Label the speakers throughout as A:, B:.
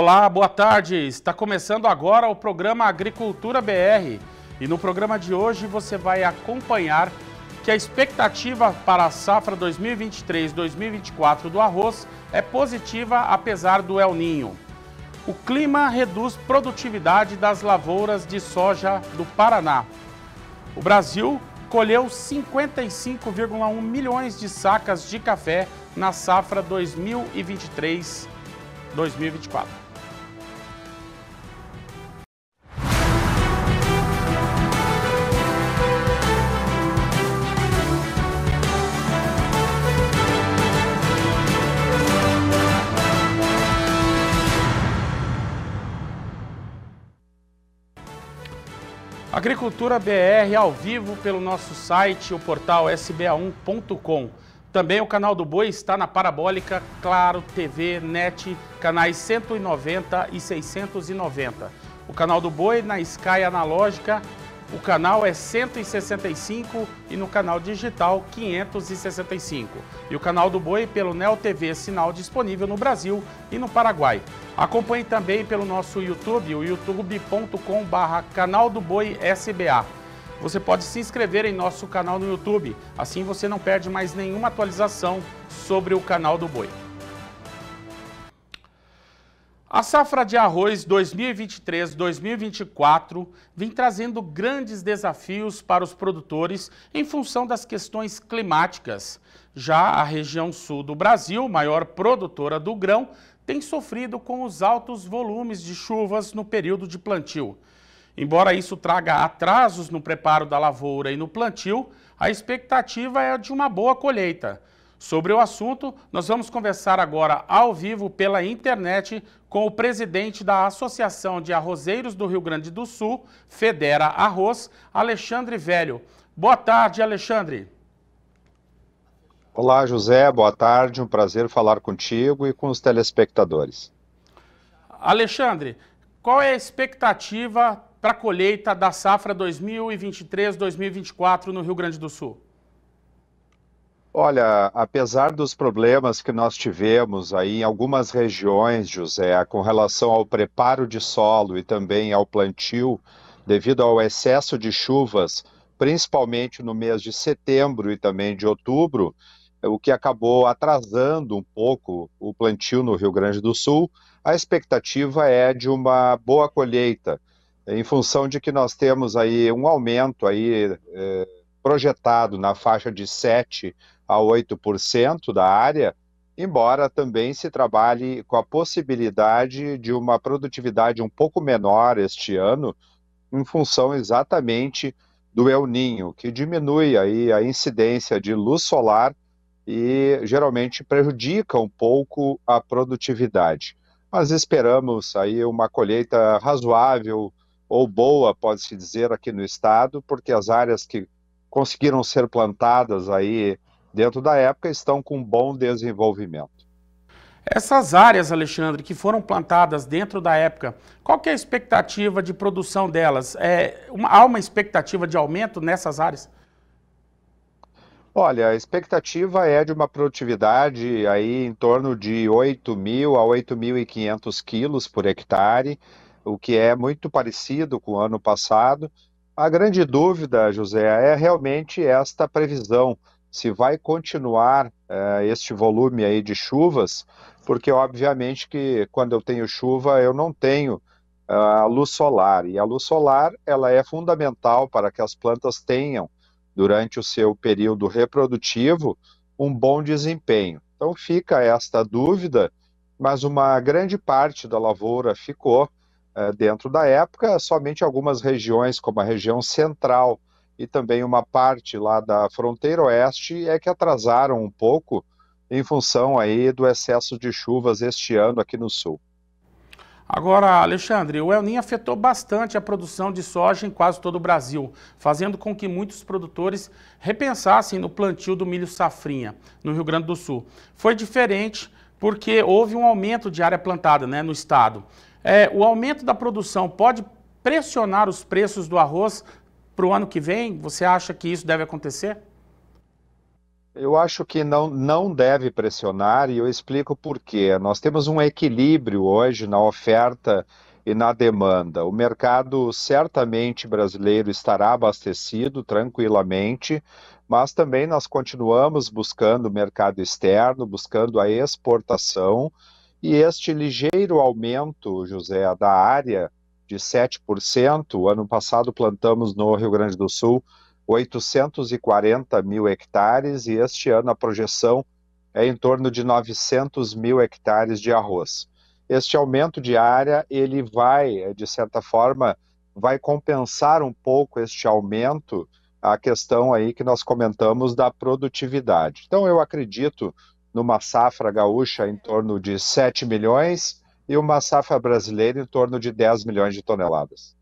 A: Olá, boa tarde. Está começando agora o programa Agricultura BR. E no programa de hoje você vai acompanhar que a expectativa para a safra 2023-2024 do arroz é positiva apesar do El Ninho. O clima reduz produtividade das lavouras de soja do Paraná. O Brasil colheu 55,1 milhões de sacas de café na safra 2023 2024. Agricultura BR ao vivo pelo nosso site, o portal sba1.com. Também o canal do Boi está na Parabólica, Claro, TV, NET, canais 190 e 690. O canal do Boi na Sky Analógica o canal é 165 e no canal digital 565. E o canal do Boi pelo Neo TV Sinal disponível no Brasil e no Paraguai. Acompanhe também pelo nosso YouTube, o youtube.com/barra Canal do Boi SBA. Você pode se inscrever em nosso canal no YouTube, assim você não perde mais nenhuma atualização sobre o canal do Boi. A safra de arroz 2023-2024 vem trazendo grandes desafios para os produtores em função das questões climáticas. Já a região sul do Brasil, maior produtora do grão, tem sofrido com os altos volumes de chuvas no período de plantio. Embora isso traga atrasos no preparo da lavoura e no plantio, a expectativa é de uma boa colheita. Sobre o assunto, nós vamos conversar agora ao vivo pela internet com o presidente da Associação de Arrozeiros do Rio Grande do Sul, Federa Arroz, Alexandre Velho. Boa tarde, Alexandre.
B: Olá, José. Boa tarde. Um prazer falar contigo e com os telespectadores.
A: Alexandre, qual é a expectativa para a colheita da safra 2023-2024 no Rio Grande do Sul?
B: Olha, apesar dos problemas que nós tivemos aí em algumas regiões, José, com relação ao preparo de solo e também ao plantio, devido ao excesso de chuvas, principalmente no mês de setembro e também de outubro, o que acabou atrasando um pouco o plantio no Rio Grande do Sul, a expectativa é de uma boa colheita, em função de que nós temos aí um aumento aí. Eh, projetado na faixa de 7 a 8% da área, embora também se trabalhe com a possibilidade de uma produtividade um pouco menor este ano, em função exatamente do El Ninho, que diminui aí a incidência de luz solar e geralmente prejudica um pouco a produtividade. Mas esperamos aí uma colheita razoável ou boa, pode-se dizer, aqui no estado, porque as áreas que conseguiram ser plantadas aí dentro da época, estão com bom desenvolvimento.
A: Essas áreas, Alexandre, que foram plantadas dentro da época, qual que é a expectativa de produção delas? É, uma, há uma expectativa de aumento nessas áreas?
B: Olha, a expectativa é de uma produtividade aí em torno de 8 mil a 8.500 quilos por hectare, o que é muito parecido com o ano passado. A grande dúvida, José, é realmente esta previsão se vai continuar eh, este volume aí de chuvas, porque obviamente que quando eu tenho chuva eu não tenho a ah, luz solar e a luz solar ela é fundamental para que as plantas tenham durante o seu período reprodutivo um bom desempenho. Então fica esta dúvida, mas uma grande parte da lavoura ficou uh, dentro da época, somente algumas regiões como a região central e também uma parte lá da fronteira oeste é que atrasaram um pouco em função aí do excesso de chuvas este ano aqui no sul.
A: Agora, Alexandre, o El afetou bastante a produção de soja em quase todo o Brasil, fazendo com que muitos produtores repensassem no plantio do milho safrinha no Rio Grande do Sul. Foi diferente porque houve um aumento de área plantada né, no estado. É, o aumento da produção pode pressionar os preços do arroz para o ano que vem? Você acha que isso deve acontecer?
B: Eu acho que não, não deve pressionar e eu explico por quê. Nós temos um equilíbrio hoje na oferta e na demanda. O mercado certamente brasileiro estará abastecido tranquilamente, mas também nós continuamos buscando o mercado externo, buscando a exportação, e este ligeiro aumento, José, da área de 7%. Ano passado plantamos no Rio Grande do Sul 840 mil hectares e este ano a projeção é em torno de 900 mil hectares de arroz. Este aumento de área ele vai, de certa forma, vai compensar um pouco este aumento a questão aí que nós comentamos da produtividade. Então eu acredito numa safra gaúcha em torno de 7 milhões, e uma safra brasileira em torno de 10 milhões de
A: toneladas.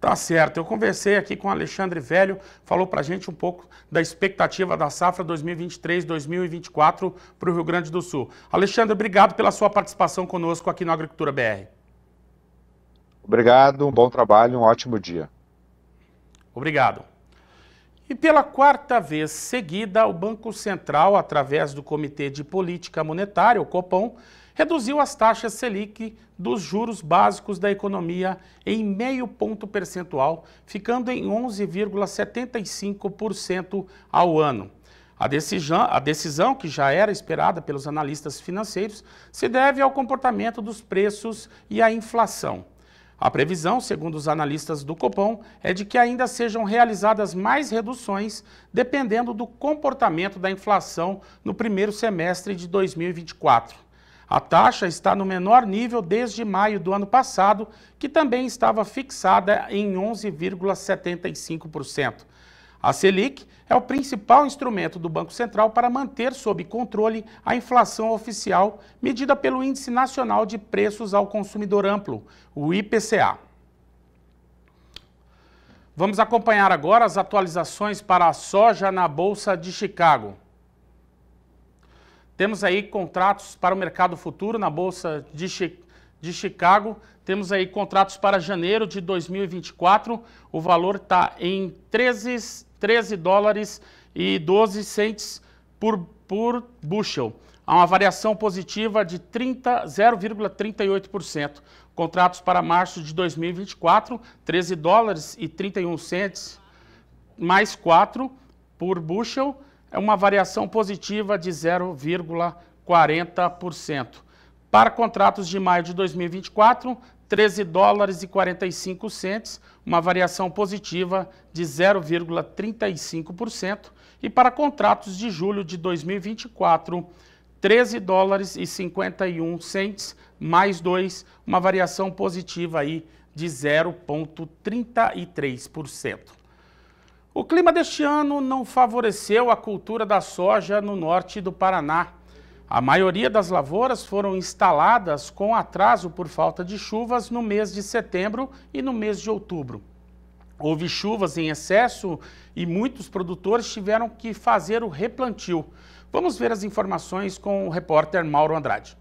A: Tá certo. Eu conversei aqui com o Alexandre Velho, falou para a gente um pouco da expectativa da safra 2023-2024 para o Rio Grande do Sul. Alexandre, obrigado pela sua participação conosco aqui no Agricultura BR.
B: Obrigado, um bom trabalho, um ótimo dia.
A: Obrigado. E pela quarta vez seguida, o Banco Central, através do Comitê de Política Monetária, o Copom, reduziu as taxas Selic dos juros básicos da economia em meio ponto percentual, ficando em 11,75% ao ano. A decisão, a decisão, que já era esperada pelos analistas financeiros, se deve ao comportamento dos preços e à inflação. A previsão, segundo os analistas do Copom, é de que ainda sejam realizadas mais reduções, dependendo do comportamento da inflação no primeiro semestre de 2024. A taxa está no menor nível desde maio do ano passado, que também estava fixada em 11,75%. A Selic é o principal instrumento do Banco Central para manter sob controle a inflação oficial, medida pelo Índice Nacional de Preços ao Consumidor Amplo, o IPCA. Vamos acompanhar agora as atualizações para a soja na Bolsa de Chicago. Temos aí contratos para o mercado futuro na Bolsa de Chicago de Chicago. Temos aí contratos para janeiro de 2024. O valor está em 13, 13 dólares e 12 cents por, por bushel. Há uma variação positiva de 0,38%. Contratos para março de 2024, 13 dólares e 31 cents mais 4 por bushel. É uma variação positiva de 0,40%. Para contratos de maio de 2024, 13 dólares e 45 centes, uma variação positiva de 0,35%, e para contratos de julho de 2024, 13 dólares e 51 centes, mais 2, uma variação positiva aí de 0,33%. O clima deste ano não favoreceu a cultura da soja no norte do Paraná. A maioria das lavouras foram instaladas com atraso por falta de chuvas no mês de setembro e no mês de outubro. Houve chuvas em excesso e muitos produtores tiveram que fazer o replantio. Vamos ver as informações com o repórter Mauro Andrade.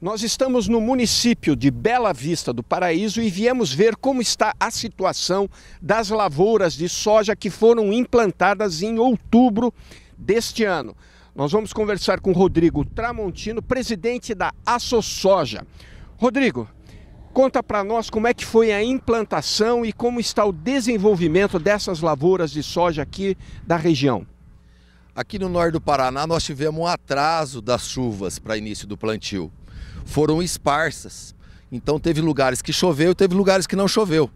C: Nós estamos no município de Bela Vista do Paraíso e viemos ver como está a situação das lavouras de soja que foram implantadas em outubro deste ano. Nós vamos conversar com Rodrigo Tramontino, presidente da Assosoja. Rodrigo, conta para nós como é que foi a implantação e como está o desenvolvimento dessas lavouras de soja aqui
D: da região. Aqui no norte do Paraná nós tivemos um atraso das chuvas para início do plantio. Foram esparsas. Então teve lugares que choveu, teve lugares que não choveu.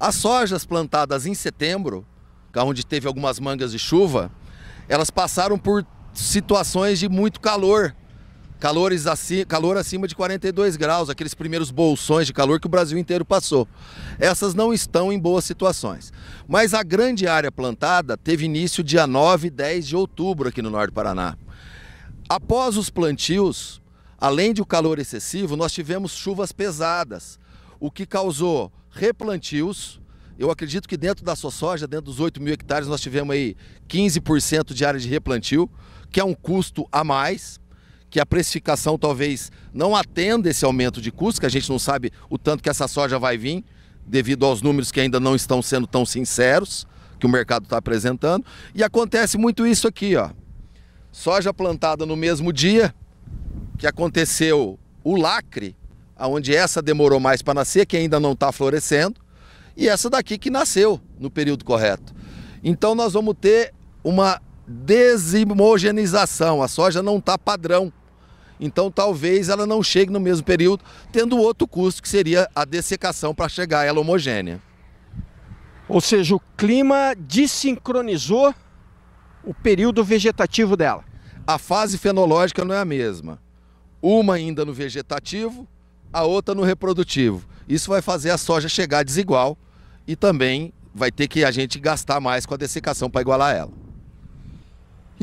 D: As sojas plantadas em setembro, onde teve algumas mangas de chuva, elas passaram por situações de muito calor. Calores acima, calor acima de 42 graus, aqueles primeiros bolsões de calor que o Brasil inteiro passou. Essas não estão em boas situações. Mas a grande área plantada teve início dia 9 e 10 de outubro aqui no Norte do Paraná. Após os plantios, além de o calor excessivo, nós tivemos chuvas pesadas, o que causou replantios, eu acredito que dentro da sua soja, dentro dos 8 mil hectares, nós tivemos aí 15% de área de replantio que é um custo a mais, que a precificação talvez não atenda esse aumento de custo, que a gente não sabe o tanto que essa soja vai vir, devido aos números que ainda não estão sendo tão sinceros, que o mercado está apresentando. E acontece muito isso aqui, ó. Soja plantada no mesmo dia que aconteceu o lacre, aonde essa demorou mais para nascer, que ainda não está florescendo, e essa daqui que nasceu no período correto. Então nós vamos ter uma desimogenização. A soja não está padrão. Então talvez ela não chegue no mesmo período, tendo outro custo que seria a dessecação para chegar a ela homogênea. Ou seja, o clima desincronizou o período vegetativo dela. A fase fenológica não é a mesma. Uma ainda no vegetativo, a outra no reprodutivo. Isso vai fazer a soja chegar desigual e também vai ter que a gente gastar mais com a dessecação para igualar ela.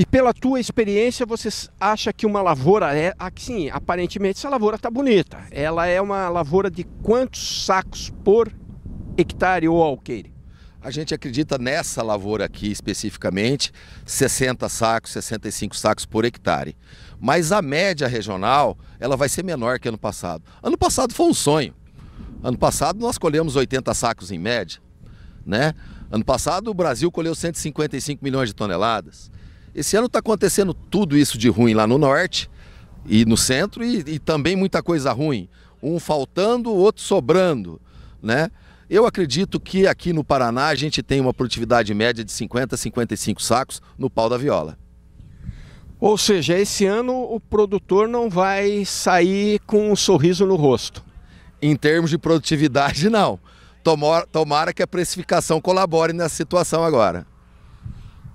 C: E pela tua experiência, você acha que uma lavoura é. Ah,
D: sim, aparentemente essa lavoura está bonita. Ela é uma lavoura de quantos sacos por hectare ou alqueire? A gente acredita nessa lavoura aqui especificamente, 60 sacos, 65 sacos por hectare. Mas a média regional, ela vai ser menor que ano passado. Ano passado foi um sonho. Ano passado nós colhemos 80 sacos em média, né? Ano passado o Brasil colheu 155 milhões de toneladas. Esse ano está acontecendo tudo isso de ruim lá no norte e no centro e, e também muita coisa ruim. Um faltando, o outro sobrando, né? Eu acredito que aqui no Paraná a gente tem uma produtividade média de 50 55 sacos no pau da viola.
C: Ou seja, esse ano o produtor não
D: vai sair com um sorriso no rosto. Em termos de produtividade, não. Tomara, tomara que a precificação colabore nessa situação agora.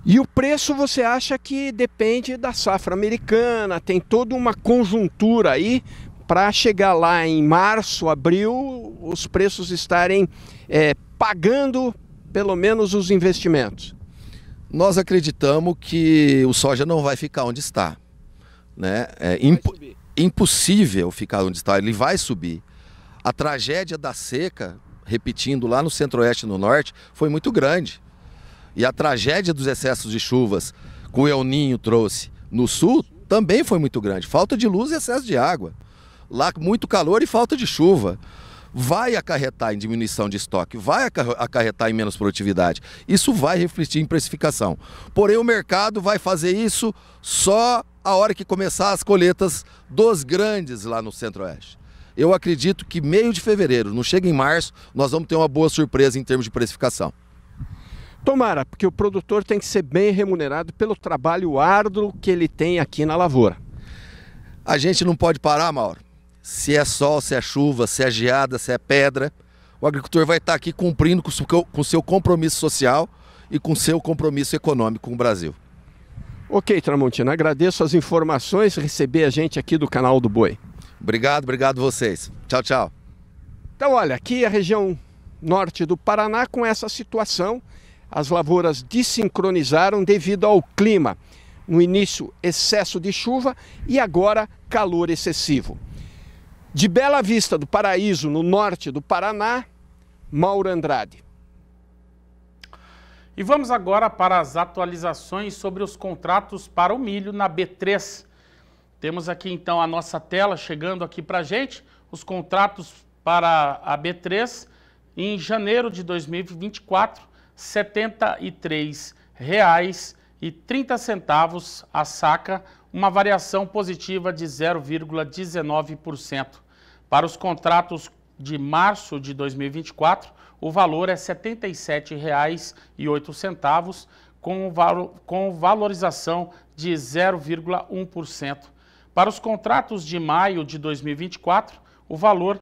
D: E o
C: preço você acha que depende da safra americana, tem toda uma conjuntura aí para chegar lá em março, abril, os preços estarem
D: é, pagando pelo menos os investimentos. Nós acreditamos que o soja não vai ficar onde está. Né? É imp impossível ficar onde está, ele vai subir. A tragédia da seca, repetindo lá no centro-oeste e no norte, foi muito grande e a tragédia dos excessos de chuvas que o El Ninho trouxe no sul também foi muito grande. Falta de luz e excesso de água. Lá muito calor e falta de chuva. Vai acarretar em diminuição de estoque, vai acarretar em menos produtividade. Isso vai refletir em precificação. Porém, o mercado vai fazer isso só a hora que começar as colheitas dos grandes lá no Centro-Oeste. Eu acredito que meio de fevereiro, não chega em março, nós vamos ter uma boa surpresa em termos de precificação. Tomara, porque o produtor tem que ser bem remunerado pelo trabalho árduo que ele tem aqui na lavoura. A gente não pode parar, Mauro. Se é sol, se é chuva, se é geada, se é pedra, o agricultor vai estar aqui cumprindo com o seu compromisso social e com o seu compromisso econômico com o Brasil. Ok, Tramontina, agradeço as informações, receber a gente aqui do canal do Boi. Obrigado, obrigado vocês. Tchau, tchau.
C: Então, olha, aqui é a região norte do Paraná com essa situação as lavouras desincronizaram devido ao clima. No início, excesso de chuva e agora calor excessivo. De Bela Vista do Paraíso, no norte do Paraná,
A: Mauro Andrade. E vamos agora para as atualizações sobre os contratos para o milho na B3. Temos aqui então a nossa tela chegando aqui para a gente, os contratos para a B3 em janeiro de 2024 R$ 73,30 a saca, uma variação positiva de 0,19%. Para os contratos de março de 2024, o valor é R$ 77,08, com, com valorização de 0,1%. Para os contratos de maio de 2024, o valor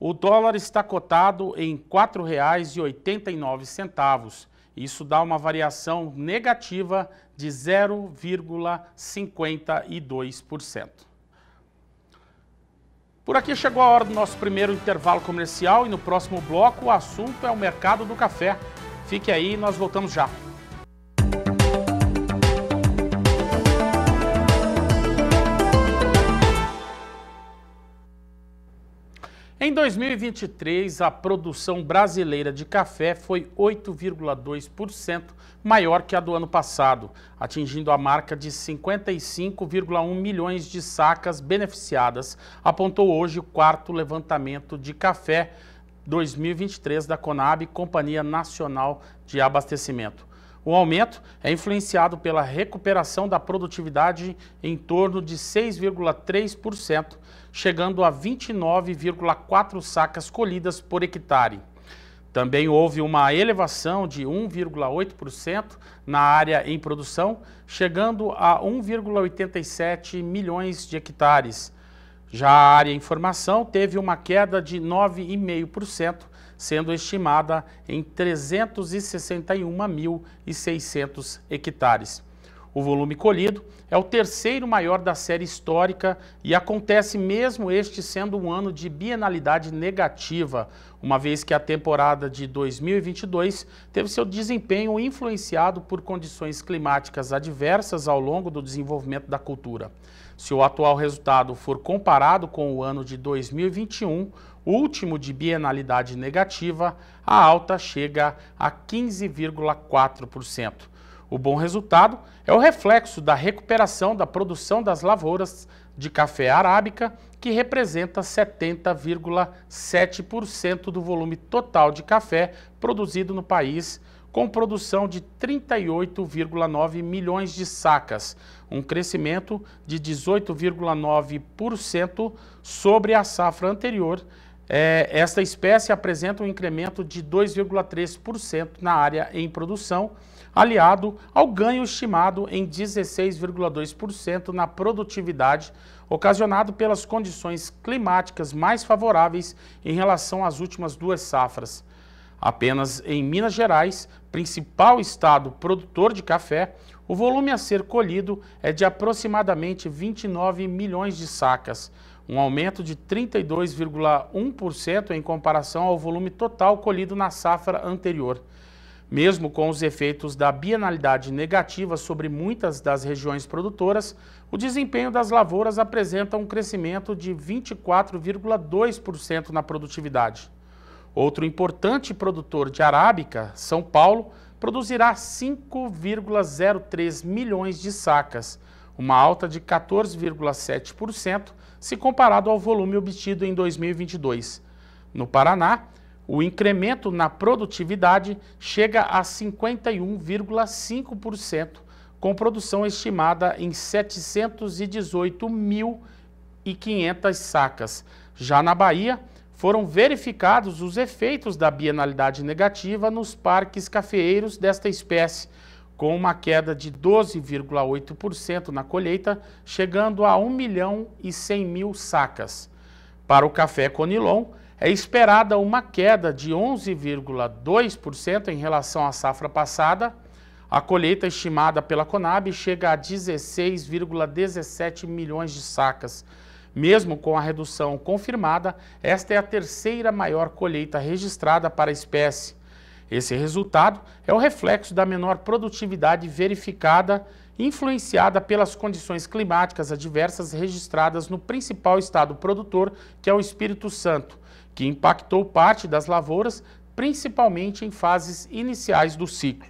A: O dólar está cotado em R$ 4,89. Isso dá uma variação negativa de 0,52%. Por aqui chegou a hora do nosso primeiro intervalo comercial e no próximo bloco o assunto é o mercado do café. Fique aí, nós voltamos já. Em 2023, a produção brasileira de café foi 8,2% maior que a do ano passado, atingindo a marca de 55,1 milhões de sacas beneficiadas, apontou hoje o quarto levantamento de café 2023 da Conab, Companhia Nacional de Abastecimento. O aumento é influenciado pela recuperação da produtividade em torno de 6,3% chegando a 29,4 sacas colhidas por hectare. Também houve uma elevação de 1,8% na área em produção, chegando a 1,87 milhões de hectares. Já a área em formação teve uma queda de 9,5%, sendo estimada em 361.600 hectares. O volume colhido é o terceiro maior da série histórica e acontece mesmo este sendo um ano de bienalidade negativa, uma vez que a temporada de 2022 teve seu desempenho influenciado por condições climáticas adversas ao longo do desenvolvimento da cultura. Se o atual resultado for comparado com o ano de 2021, último de bienalidade negativa, a alta chega a 15,4%. O bom resultado é o reflexo da recuperação da produção das lavouras de café arábica, que representa 70,7% do volume total de café produzido no país, com produção de 38,9 milhões de sacas, um crescimento de 18,9% sobre a safra anterior. É, esta espécie apresenta um incremento de 2,3% na área em produção aliado ao ganho estimado em 16,2% na produtividade, ocasionado pelas condições climáticas mais favoráveis em relação às últimas duas safras. Apenas em Minas Gerais, principal estado produtor de café, o volume a ser colhido é de aproximadamente 29 milhões de sacas, um aumento de 32,1% em comparação ao volume total colhido na safra anterior. Mesmo com os efeitos da bienalidade negativa sobre muitas das regiões produtoras, o desempenho das lavouras apresenta um crescimento de 24,2% na produtividade. Outro importante produtor de arábica, São Paulo, produzirá 5,03 milhões de sacas, uma alta de 14,7% se comparado ao volume obtido em 2022. No Paraná, o incremento na produtividade chega a 51,5%, com produção estimada em 718.500 sacas. Já na Bahia, foram verificados os efeitos da bienalidade negativa nos parques cafeeiros desta espécie, com uma queda de 12,8% na colheita, chegando a 1 milhão e 100 mil sacas. Para o café Conilon, é esperada uma queda de 11,2% em relação à safra passada. A colheita estimada pela Conab chega a 16,17 milhões de sacas. Mesmo com a redução confirmada, esta é a terceira maior colheita registrada para a espécie. Esse resultado é o reflexo da menor produtividade verificada, influenciada pelas condições climáticas adversas registradas no principal estado produtor, que é o Espírito Santo que impactou parte das lavouras, principalmente em fases iniciais do ciclo.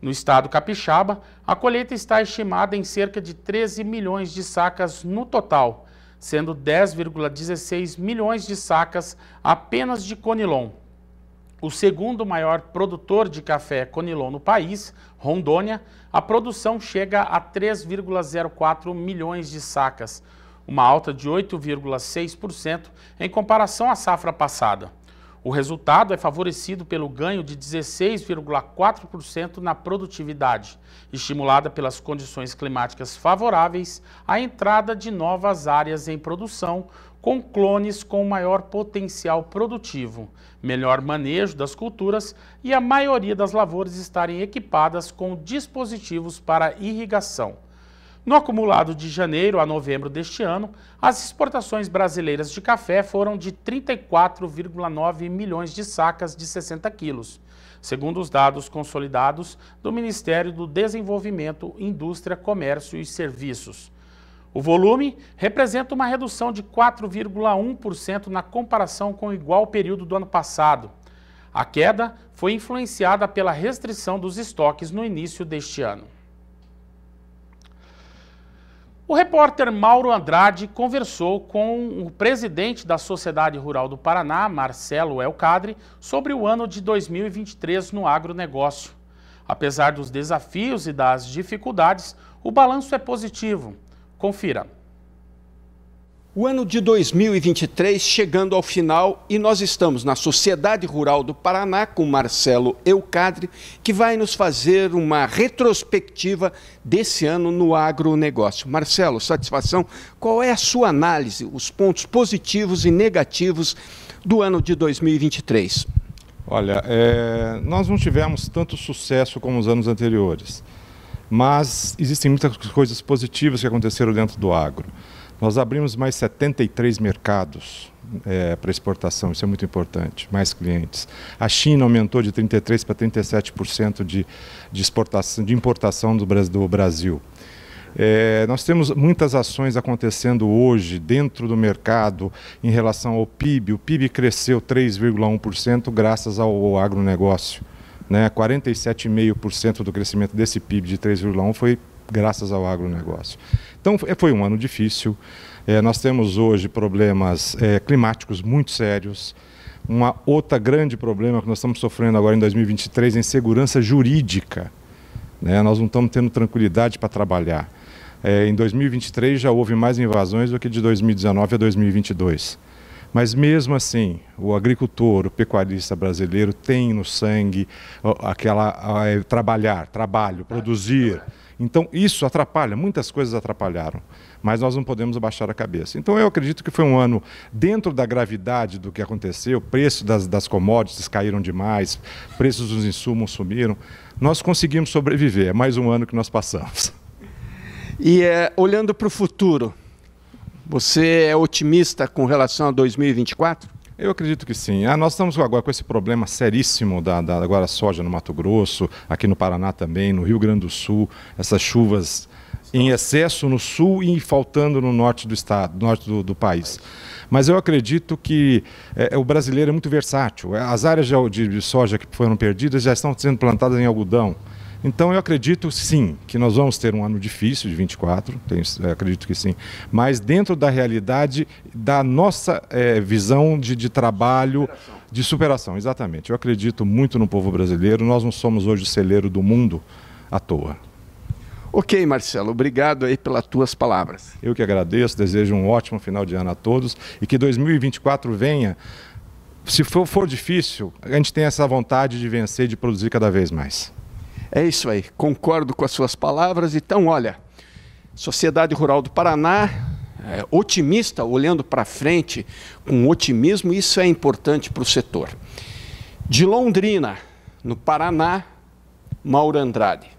A: No estado capixaba, a colheita está estimada em cerca de 13 milhões de sacas no total, sendo 10,16 milhões de sacas apenas de Conilon. O segundo maior produtor de café Conilon no país, Rondônia, a produção chega a 3,04 milhões de sacas, uma alta de 8,6% em comparação à safra passada. O resultado é favorecido pelo ganho de 16,4% na produtividade, estimulada pelas condições climáticas favoráveis à entrada de novas áreas em produção, com clones com maior potencial produtivo, melhor manejo das culturas e a maioria das lavouras estarem equipadas com dispositivos para irrigação. No acumulado de janeiro a novembro deste ano, as exportações brasileiras de café foram de 34,9 milhões de sacas de 60 quilos, segundo os dados consolidados do Ministério do Desenvolvimento, Indústria, Comércio e Serviços. O volume representa uma redução de 4,1% na comparação com o igual período do ano passado. A queda foi influenciada pela restrição dos estoques no início deste ano. O repórter Mauro Andrade conversou com o presidente da Sociedade Rural do Paraná, Marcelo Elcadre, sobre o ano de 2023 no agronegócio. Apesar dos desafios e das dificuldades, o balanço é positivo. Confira.
C: O ano de 2023 chegando ao final e nós estamos na Sociedade Rural do Paraná com Marcelo Eucadre, que vai nos fazer uma retrospectiva desse ano no agronegócio. Marcelo, satisfação. Qual é a sua análise, os pontos positivos e negativos
E: do ano de 2023? Olha, é... nós não tivemos tanto sucesso como os anos anteriores, mas existem muitas coisas positivas que aconteceram dentro do agro. Nós abrimos mais 73 mercados é, para exportação, isso é muito importante, mais clientes. A China aumentou de 33% para 37% de, de, exportação, de importação do, do Brasil. É, nós temos muitas ações acontecendo hoje dentro do mercado em relação ao PIB. O PIB cresceu 3,1% graças ao, ao agronegócio. Né? 47,5% do crescimento desse PIB de 3,1% foi graças ao agronegócio. Então foi um ano difícil. É, nós temos hoje problemas é, climáticos muito sérios. Uma outra grande problema que nós estamos sofrendo agora em 2023 é insegurança jurídica. Né? Nós não estamos tendo tranquilidade para trabalhar. É, em 2023 já houve mais invasões do que de 2019 a 2022. Mas mesmo assim, o agricultor, o pecuarista brasileiro tem no sangue aquela é, trabalhar, trabalho, produzir. É, é então, isso atrapalha, muitas coisas atrapalharam, mas nós não podemos abaixar a cabeça. Então, eu acredito que foi um ano, dentro da gravidade do que aconteceu, preço das, das commodities caíram demais, preços dos insumos sumiram, nós conseguimos sobreviver. É mais um ano que nós passamos. E é, olhando para o futuro, você é otimista com relação a 2024? Eu acredito que sim. Ah, nós estamos agora com esse problema seríssimo da, da, agora soja no Mato Grosso, aqui no Paraná também, no Rio Grande do Sul, essas chuvas em excesso no sul e faltando no norte do estado, norte do, do país. Mas eu acredito que é, é, o brasileiro é muito versátil. As áreas de, de soja que foram perdidas já estão sendo plantadas em algodão. Então eu acredito sim que nós vamos ter um ano difícil de 24, tenho, é, acredito que sim, mas dentro da realidade da nossa é, visão de, de trabalho, superação. de superação, exatamente. Eu acredito muito no povo brasileiro, nós não somos hoje o celeiro do mundo à toa. Ok, Marcelo, obrigado aí pelas tuas palavras. Eu que agradeço, desejo um ótimo final de ano a todos e que 2024 venha. Se for, for difícil, a gente tem essa vontade de vencer, de produzir cada vez mais. É isso aí, concordo com as suas palavras. Então, olha,
C: Sociedade Rural do Paraná, é, otimista, olhando para frente com otimismo, isso é importante para o setor. De Londrina, no Paraná, Mauro Andrade.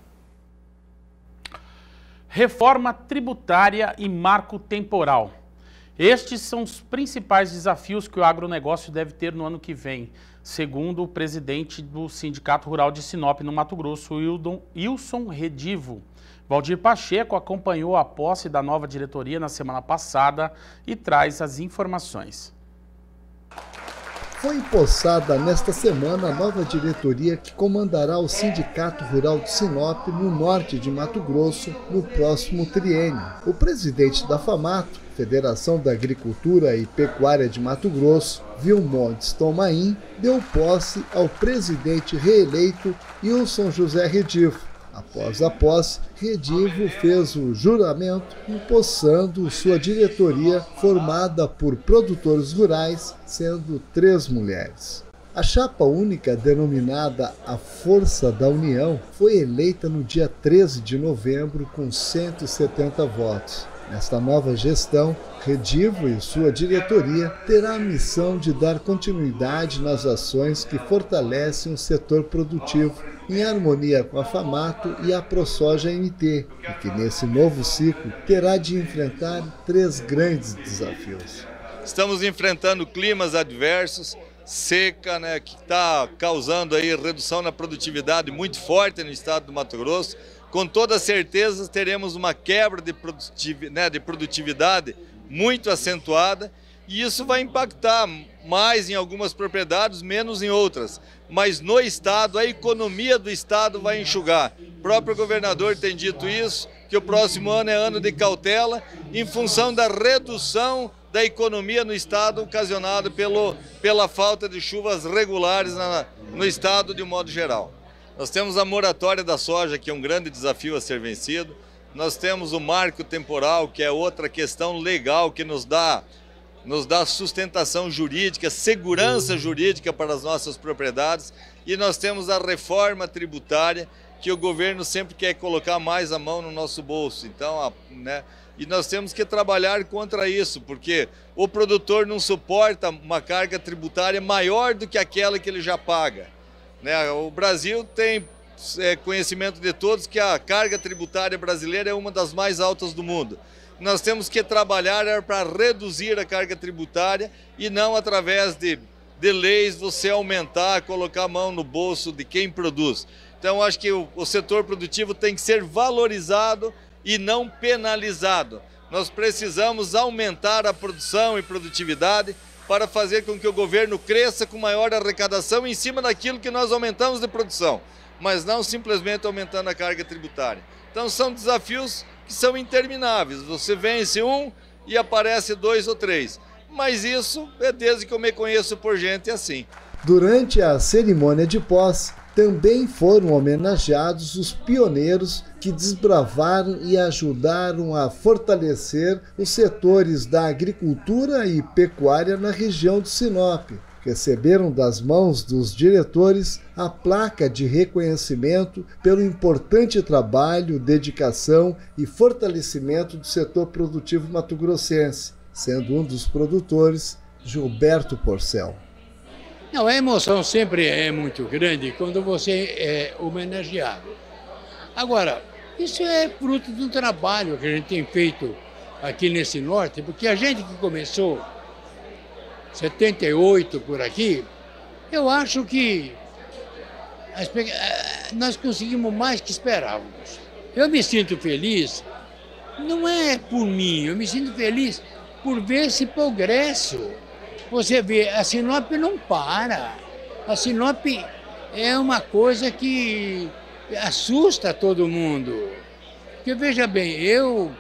A: Reforma tributária e marco temporal. Estes são os principais desafios que o agronegócio deve ter no ano que vem, segundo o presidente do Sindicato Rural de Sinop, no Mato Grosso, Wilson Redivo. Valdir Pacheco acompanhou a posse da nova diretoria na semana passada e traz as informações.
F: Foi empossada nesta semana a nova diretoria que comandará o Sindicato Rural de Sinop, no norte de Mato Grosso, no próximo triênio. O presidente da FAMATO, Federação da Agricultura e Pecuária de Mato Grosso, Vilmontes Tomaim, deu posse ao presidente reeleito Wilson José Redifo Após a posse, Redivo fez o juramento empossando sua diretoria formada por produtores rurais, sendo três mulheres. A chapa única, denominada a Força da União, foi eleita no dia 13 de novembro com 170 votos Nesta nova gestão, Redivo e sua diretoria terá a missão de dar continuidade nas ações que fortalecem o setor produtivo em harmonia com a Famato e a ProSoja MT, e que nesse novo ciclo terá de enfrentar três grandes desafios.
G: Estamos enfrentando climas adversos, seca, né, que está causando aí redução na produtividade muito forte no estado do Mato Grosso com toda certeza teremos uma quebra de, produtiv né, de produtividade muito acentuada e isso vai impactar mais em algumas propriedades, menos em outras. Mas no Estado, a economia do Estado vai enxugar. O próprio governador tem dito isso, que o próximo ano é ano de cautela, em função da redução da economia no Estado ocasionada pela falta de chuvas regulares na, no Estado de um modo geral. Nós temos a moratória da soja, que é um grande desafio a ser vencido. Nós temos o marco temporal, que é outra questão legal que nos dá, nos dá sustentação jurídica, segurança jurídica para as nossas propriedades. E nós temos a reforma tributária, que o governo sempre quer colocar mais a mão no nosso bolso. Então, a, né, e nós temos que trabalhar contra isso, porque o produtor não suporta uma carga tributária maior do que aquela que ele já paga. Né? O Brasil tem é, conhecimento de todos que a carga tributária brasileira é uma das mais altas do mundo. Nós temos que trabalhar é para reduzir a carga tributária e não através de, de leis você aumentar, colocar a mão no bolso de quem produz. Então, acho que o, o setor produtivo tem que ser valorizado e não penalizado. Nós precisamos aumentar a produção e produtividade para fazer com que o governo cresça com maior arrecadação em cima daquilo que nós aumentamos de produção, mas não simplesmente aumentando a carga tributária. Então são desafios que são intermináveis. Você vence um e aparece dois ou três. Mas isso é desde que eu me conheço por gente assim.
F: Durante a cerimônia de posse, também foram homenageados os pioneiros que desbravaram e ajudaram a fortalecer os setores da agricultura e pecuária na região de Sinop. Receberam das mãos dos diretores a placa de reconhecimento pelo importante trabalho, dedicação e fortalecimento do setor produtivo matogrossense, sendo um dos produtores Gilberto Porcel.
H: Não, a emoção sempre é muito grande quando você é homenageado. Agora, isso é fruto do trabalho que a gente tem feito aqui nesse norte, porque a gente que começou 78 por aqui, eu acho que eh, nós conseguimos mais que esperávamos. Eu me sinto feliz, não é por mim, eu me sinto feliz por ver esse progresso você vê, a Sinop não para. A Sinop é uma coisa que assusta todo mundo. Porque veja bem, eu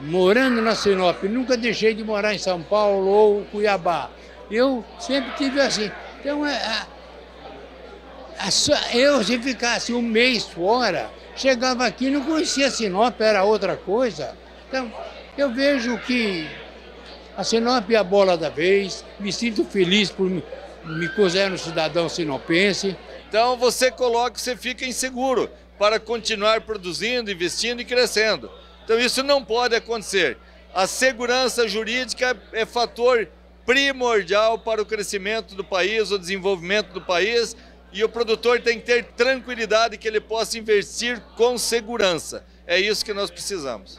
H: morando na Sinop, nunca deixei de morar em São Paulo ou Cuiabá. Eu sempre tive assim. Então, é, a, a, a, eu se ficasse um mês fora, chegava aqui não conhecia Sinop, era outra coisa. Então, eu vejo que a assim, é a bola da vez. Me sinto feliz por me puser no cidadão sinopense. Então você coloca, você fica
G: inseguro para continuar produzindo, investindo e crescendo. Então isso não pode acontecer. A segurança jurídica é fator primordial para o crescimento do país, o desenvolvimento do país, e o produtor tem que ter tranquilidade que ele possa investir com segurança. É isso que nós precisamos.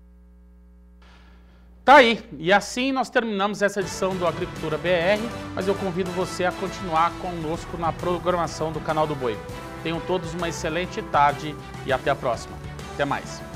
A: Tá aí, e assim nós terminamos essa edição do Agricultura BR, mas eu convido você a continuar conosco na programação do canal do Boi. Tenham todos uma excelente tarde e até a próxima. Até mais.